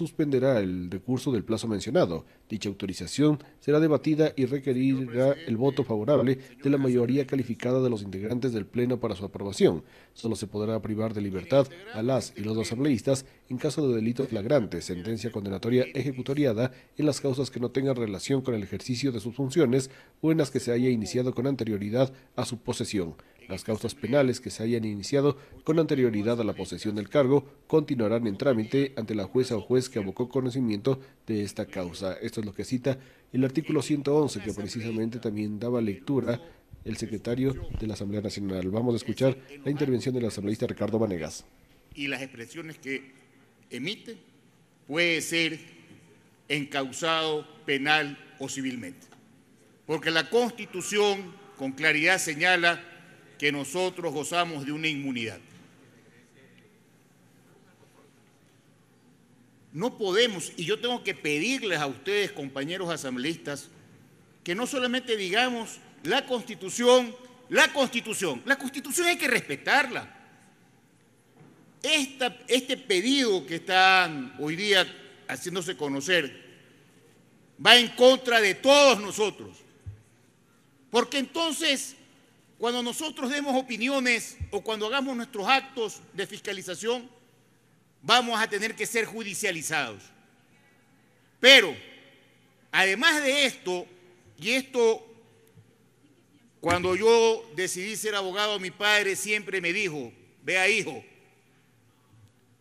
suspenderá el recurso del plazo mencionado. Dicha autorización será debatida y requerirá el voto favorable de la mayoría calificada de los integrantes del Pleno para su aprobación. Solo se podrá privar de libertad a las y los asambleístas en caso de delito flagrante, sentencia condenatoria ejecutoriada en las causas que no tengan relación con el ejercicio de sus funciones o en las que se haya iniciado con anterioridad a su posesión. Las causas penales que se hayan iniciado con anterioridad a la posesión del cargo continuarán en trámite ante la jueza o juez que abocó conocimiento de esta causa. Esto es lo que cita el artículo 111 que precisamente también daba lectura el secretario de la Asamblea Nacional. Vamos a escuchar la intervención del asambleísta Ricardo Vanegas. Y las expresiones que emite puede ser encausado penal o civilmente. Porque la Constitución con claridad señala que nosotros gozamos de una inmunidad. No podemos, y yo tengo que pedirles a ustedes, compañeros asambleístas, que no solamente digamos la constitución, la constitución, la constitución hay que respetarla. Esta, este pedido que están hoy día haciéndose conocer va en contra de todos nosotros. Porque entonces cuando nosotros demos opiniones o cuando hagamos nuestros actos de fiscalización, vamos a tener que ser judicializados. Pero, además de esto, y esto, cuando yo decidí ser abogado, mi padre siempre me dijo, vea hijo,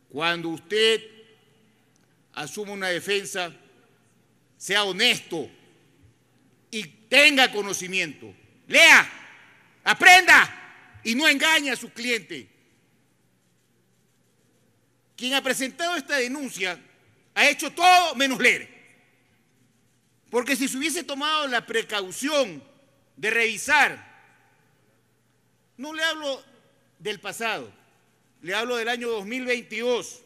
cuando usted asuma una defensa, sea honesto y tenga conocimiento. Lea, Aprenda y no engañe a su cliente. Quien ha presentado esta denuncia ha hecho todo menos leer. Porque si se hubiese tomado la precaución de revisar, no le hablo del pasado, le hablo del año 2022,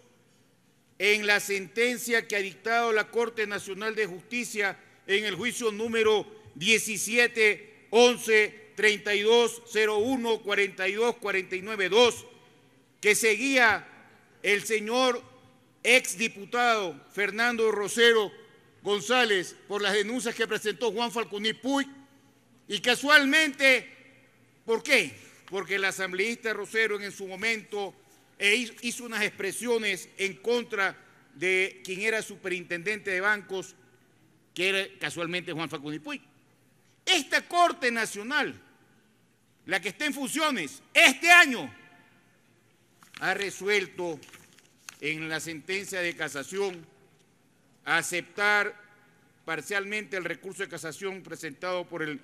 en la sentencia que ha dictado la Corte Nacional de Justicia en el juicio número 1711 3201 42492 que seguía el señor exdiputado Fernando Rosero González por las denuncias que presentó Juan y Puy y casualmente, ¿por qué? Porque el asambleísta Rosero en su momento eh, hizo unas expresiones en contra de quien era superintendente de bancos, que era casualmente Juan y Puy. Esta Corte Nacional, la que está en funciones este año, ha resuelto en la sentencia de casación aceptar parcialmente el recurso de casación presentado por el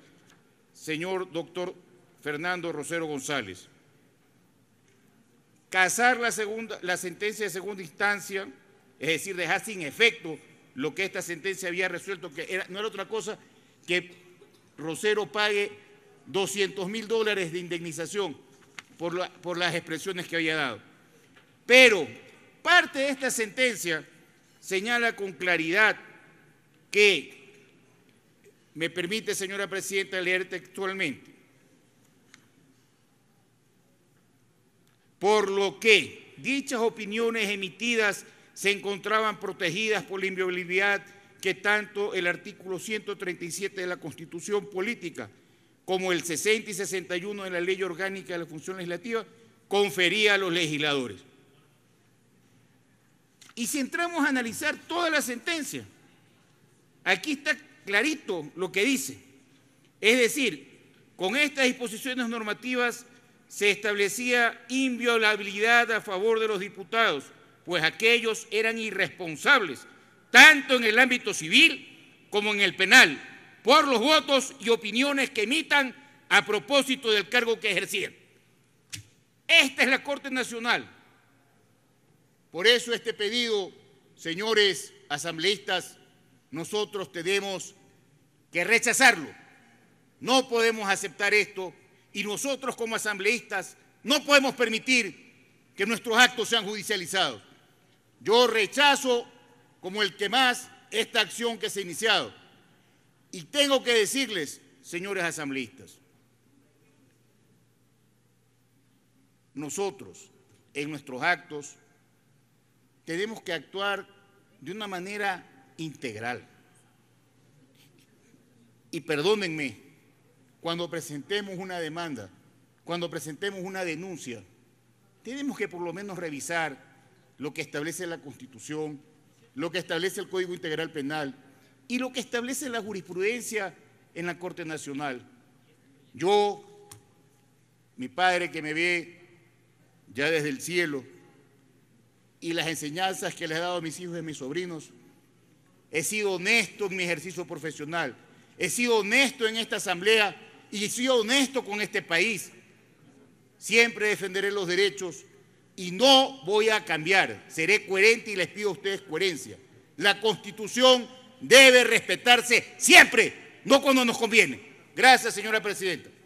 señor doctor Fernando Rosero González. Casar la, segunda, la sentencia de segunda instancia, es decir, dejar sin efecto lo que esta sentencia había resuelto, que no era otra cosa que Rosero pague 200 mil dólares de indemnización por, las expresiones que había dado. Pero parte de esta sentencia señala con claridad que, me permite, señora presidenta, leer textualmente, por lo que dichas opiniones emitidas se encontraban protegidas por la inviolabilidad que tanto el artículo 137 de la Constitución Política como el 60 y 61 de la Ley Orgánica de la Función Legislativa confería a los legisladores. Y si entramos a analizar toda la sentencia, aquí está clarito lo que dice. Es decir, con estas disposiciones normativas se establecía inviolabilidad a favor de los diputados, pues aquellos eran irresponsables tanto en el ámbito civil como en el penal, por los votos y opiniones que emitan a propósito del cargo que ejercían. Esta es la Corte Nacional. Por eso este pedido, señores asambleístas, nosotros tenemos que rechazarlo. No podemos aceptar esto y nosotros como asambleístas no podemos permitir que nuestros actos sean judicializados. Yo rechazo como el que más esta acción que se ha iniciado. Y tengo que decirles, señores asambleístas, nosotros en nuestros actos tenemos que actuar de una manera integral. Y perdónenme, cuando presentemos una demanda, cuando presentemos una denuncia, tenemos que por lo menos revisar lo que establece la Constitución, lo que establece el Código Integral Penal y lo que establece la jurisprudencia en la Corte Nacional. Yo, mi padre que me ve ya desde el cielo, y las enseñanzas que le he dado a mis hijos y a mis sobrinos, he sido honesto en mi ejercicio profesional, he sido honesto en esta asamblea y he sido honesto con este país. Siempre defenderé los derechos y no voy a cambiar. Seré coherente y les pido a ustedes coherencia. La Constitución debe respetarse siempre, no cuando nos conviene. Gracias, señora presidenta.